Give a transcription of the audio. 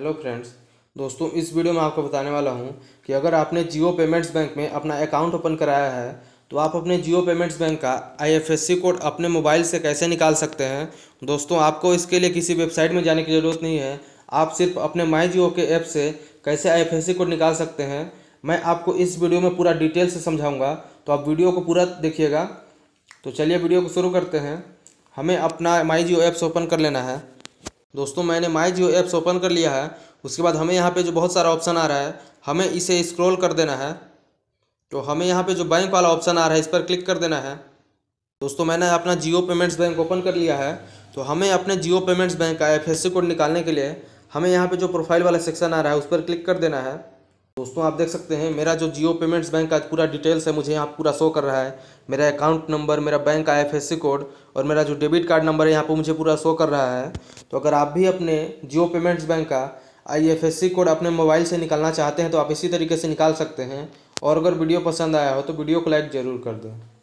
hello friends दोस्तों इस video में आपको बताने वाला हूँ कि अगर आपने जियो पेमेंट्स बैंक में अपना अकाउंट ओपन कराया है तो आप अपने जियो पेमेंट्स बैंक का आईएफएससी कोड अपने मोबाइल से कैसे निकाल सकते हैं दोस्तों आपको इसके लिए किसी वेबसाइट में जाने की ज़रूरत नहीं है आप सिर्फ अपने माई जियो के ऐप से कैसे आई कोड निकाल सकते हैं मैं आपको इस वीडियो में पूरा डिटेल से समझाऊँगा तो आप वीडियो को पूरा देखिएगा तो चलिए वीडियो को शुरू करते हैं हमें अपना माई जियो ऐप्स ओपन कर लेना है दोस्तों मैंने माई जियो ऐप्स ओपन कर लिया है उसके बाद हमें यहाँ पे जो बहुत सारा ऑप्शन आ रहा है हमें इसे स्क्रॉल कर देना है तो हमें यहाँ पे जो बैंक वाला ऑप्शन आ रहा है इस पर क्लिक कर देना है दोस्तों मैंने अपना जियो पेमेंट्स बैंक ओपन कर लिया है तो हमें अपने जियो पेमेंट्स बैंक का एफ कोड निकालने के लिए हमें यहाँ पर जो प्रोफाइल वाला सेक्शन आ रहा है उस पर क्लिक कर देना है दोस्तों आप देख सकते हैं मेरा जो जियो पेमेंट्स बैंक का पूरा डिटेल्स है मुझे यहाँ पूरा शो कर रहा है मेरा अकाउंट नंबर मेरा बैंक का एफ कोड और मेरा जो डेबिट कार्ड नंबर है यहाँ पर मुझे पूरा शो कर रहा है तो अगर आप भी अपने जियो पेमेंट्स बैंक का आई कोड अपने मोबाइल से निकालना चाहते हैं तो आप इसी तरीके से निकाल सकते हैं और अगर वीडियो पसंद आया हो तो वीडियो को लाइक ज़रूर कर दें